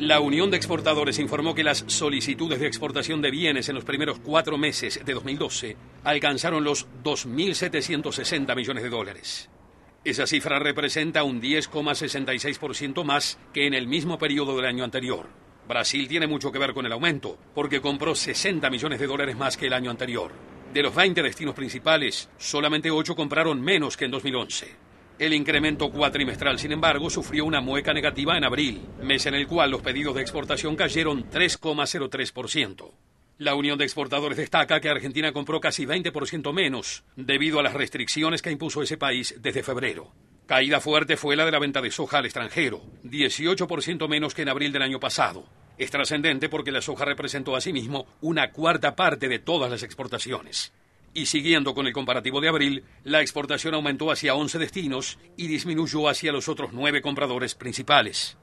La Unión de Exportadores informó que las solicitudes de exportación de bienes en los primeros cuatro meses de 2012 alcanzaron los 2.760 millones de dólares. Esa cifra representa un 10,66% más que en el mismo periodo del año anterior. Brasil tiene mucho que ver con el aumento, porque compró 60 millones de dólares más que el año anterior. De los 20 destinos principales, solamente 8 compraron menos que en 2011. El incremento cuatrimestral, sin embargo, sufrió una mueca negativa en abril, mes en el cual los pedidos de exportación cayeron 3,03%. La Unión de Exportadores destaca que Argentina compró casi 20% menos debido a las restricciones que impuso ese país desde febrero. Caída fuerte fue la de la venta de soja al extranjero, 18% menos que en abril del año pasado. Es trascendente porque la soja representó asimismo una cuarta parte de todas las exportaciones. Y siguiendo con el comparativo de abril, la exportación aumentó hacia 11 destinos y disminuyó hacia los otros 9 compradores principales.